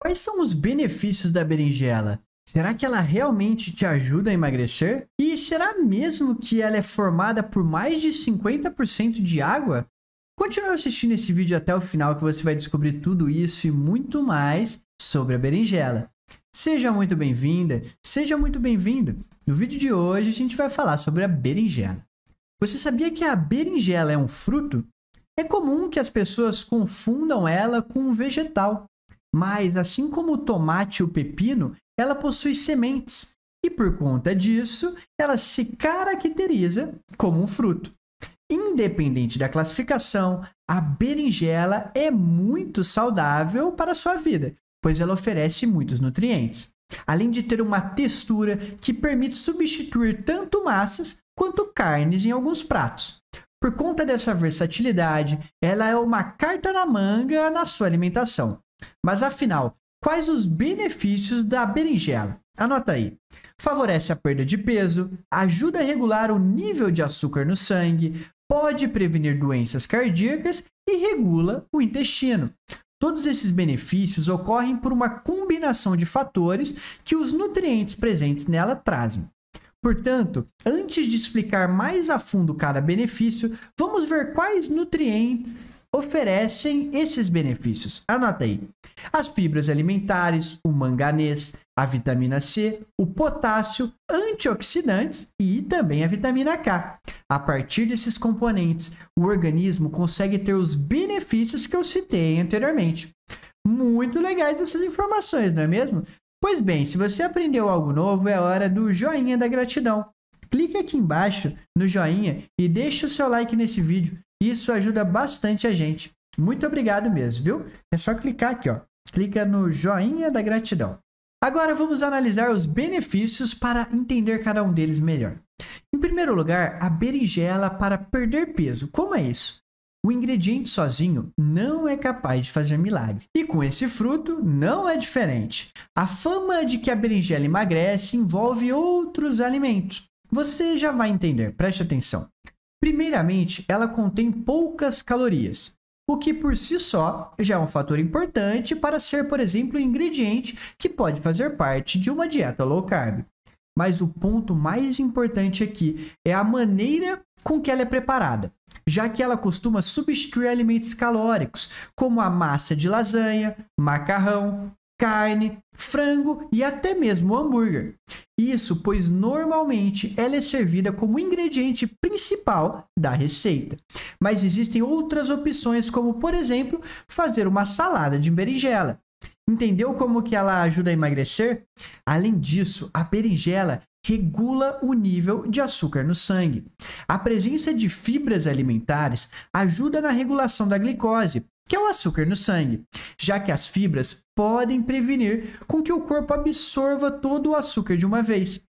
Quais são os benefícios da berinjela? Será que ela realmente te ajuda a emagrecer? E será mesmo que ela é formada por mais de 50% de água? Continue assistindo esse vídeo até o final que você vai descobrir tudo isso e muito mais sobre a berinjela. Seja muito bem-vinda, seja muito bem-vindo. No vídeo de hoje a gente vai falar sobre a berinjela. Você sabia que a berinjela é um fruto? É comum que as pessoas confundam ela com um vegetal, mas, assim como o tomate e o pepino, ela possui sementes e, por conta disso, ela se caracteriza como um fruto. Independente da classificação, a berinjela é muito saudável para a sua vida, pois ela oferece muitos nutrientes, além de ter uma textura que permite substituir tanto massas quanto carnes em alguns pratos. Por conta dessa versatilidade, ela é uma carta na manga na sua alimentação. Mas afinal, quais os benefícios da berinjela? Anota aí. Favorece a perda de peso, ajuda a regular o nível de açúcar no sangue, pode prevenir doenças cardíacas e regula o intestino. Todos esses benefícios ocorrem por uma combinação de fatores que os nutrientes presentes nela trazem. Portanto, antes de explicar mais a fundo cada benefício, vamos ver quais nutrientes oferecem esses benefícios. Anota aí: as fibras alimentares, o manganês, a vitamina C, o potássio, antioxidantes e também a vitamina K. A partir desses componentes, o organismo consegue ter os benefícios que eu citei anteriormente. Muito legais essas informações, não é mesmo? Pois bem, se você aprendeu algo novo, é hora do joinha da gratidão clique aqui embaixo no joinha e deixe o seu like nesse vídeo. Isso ajuda bastante a gente. Muito obrigado mesmo, viu? É só clicar aqui, ó. Clica no joinha da gratidão. Agora vamos analisar os benefícios para entender cada um deles melhor. Em primeiro lugar, a berinjela para perder peso. Como é isso? O ingrediente sozinho não é capaz de fazer milagre. E com esse fruto não é diferente. A fama de que a berinjela emagrece envolve outros alimentos, você já vai entender, preste atenção. Primeiramente, ela contém poucas calorias, o que por si só já é um fator importante para ser, por exemplo, um ingrediente que pode fazer parte de uma dieta low carb. Mas o ponto mais importante aqui é a maneira com que ela é preparada, já que ela costuma substituir alimentos calóricos, como a massa de lasanha, macarrão, carne, frango e até mesmo hambúrguer. Isso pois normalmente ela é servida como ingrediente principal da receita. Mas existem outras opções, como por exemplo, fazer uma salada de berinjela. Entendeu como que ela ajuda a emagrecer? Além disso, a berinjela regula o nível de açúcar no sangue. A presença de fibras alimentares ajuda na regulação da glicose, que é o açúcar no sangue, já que as fibras podem prevenir com que o corpo absorva todo o açúcar de uma vez,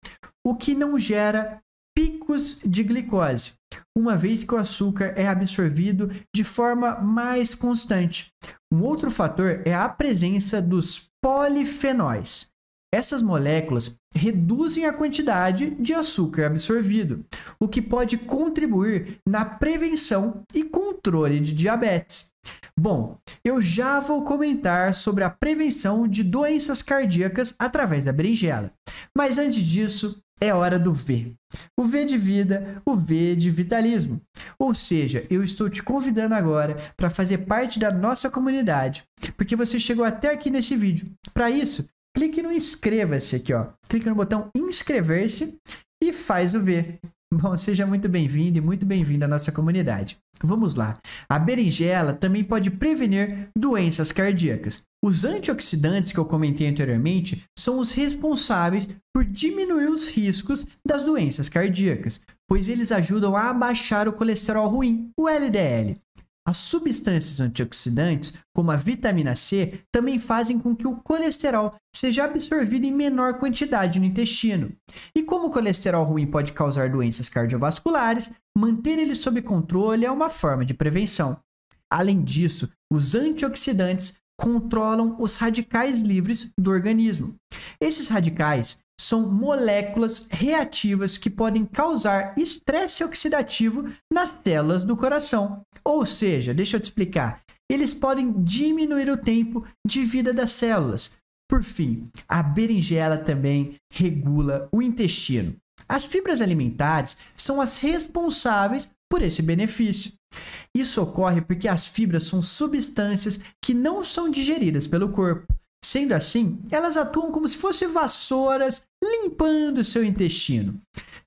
o que não gera picos de glicose, uma vez que o açúcar é absorvido de forma mais constante. Um outro fator é a presença dos polifenóis, essas moléculas reduzem a quantidade de açúcar absorvido, o que pode contribuir na prevenção e controle de diabetes. Bom, eu já vou comentar sobre a prevenção de doenças cardíacas através da berinjela. Mas antes disso, é hora do V. O V de vida, o V de vitalismo. Ou seja, eu estou te convidando agora para fazer parte da nossa comunidade, porque você chegou até aqui neste vídeo. Para isso, clique no inscreva-se aqui, ó. Clique no botão inscrever-se e faz o V. Bom, seja muito bem-vindo e muito bem-vindo à nossa comunidade. Vamos lá. A berinjela também pode prevenir doenças cardíacas. Os antioxidantes que eu comentei anteriormente são os responsáveis por diminuir os riscos das doenças cardíacas, pois eles ajudam a abaixar o colesterol ruim, o LDL, as substâncias antioxidantes, como a vitamina C, também fazem com que o colesterol seja absorvido em menor quantidade no intestino. E como o colesterol ruim pode causar doenças cardiovasculares, manter ele sob controle é uma forma de prevenção. Além disso, os antioxidantes controlam os radicais livres do organismo. Esses radicais são moléculas reativas que podem causar estresse oxidativo nas células do coração. Ou seja, deixa eu te explicar, eles podem diminuir o tempo de vida das células. Por fim, a berinjela também regula o intestino. As fibras alimentares são as responsáveis por esse benefício. Isso ocorre porque as fibras são substâncias que não são digeridas pelo corpo. Sendo assim, elas atuam como se fossem vassouras limpando seu intestino.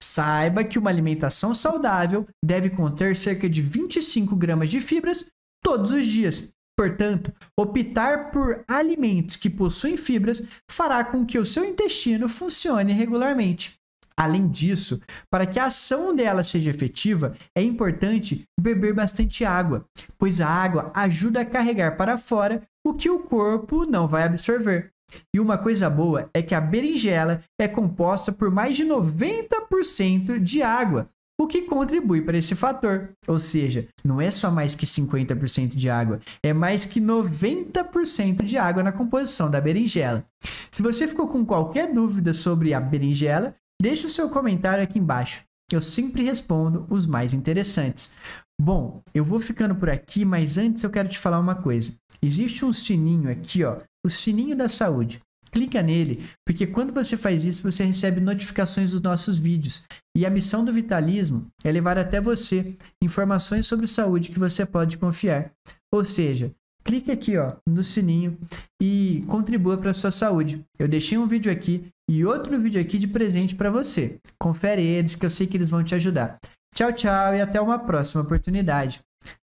Saiba que uma alimentação saudável deve conter cerca de 25 gramas de fibras todos os dias. Portanto, optar por alimentos que possuem fibras fará com que o seu intestino funcione regularmente. Além disso, para que a ação dela seja efetiva, é importante beber bastante água, pois a água ajuda a carregar para fora o que o corpo não vai absorver. E uma coisa boa é que a berinjela é composta por mais de 90% de água, o que contribui para esse fator. Ou seja, não é só mais que 50% de água, é mais que 90% de água na composição da berinjela. Se você ficou com qualquer dúvida sobre a berinjela, deixe o seu comentário aqui embaixo. Eu sempre respondo os mais interessantes. Bom, eu vou ficando por aqui, mas antes eu quero te falar uma coisa. Existe um sininho aqui, ó, o sininho da saúde. Clica nele, porque quando você faz isso, você recebe notificações dos nossos vídeos. E a missão do Vitalismo é levar até você informações sobre saúde que você pode confiar. Ou seja, clique aqui ó, no sininho e contribua para a sua saúde. Eu deixei um vídeo aqui e outro vídeo aqui de presente para você. Confere eles que eu sei que eles vão te ajudar. Tchau, tchau e até uma próxima oportunidade.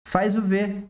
Faz o V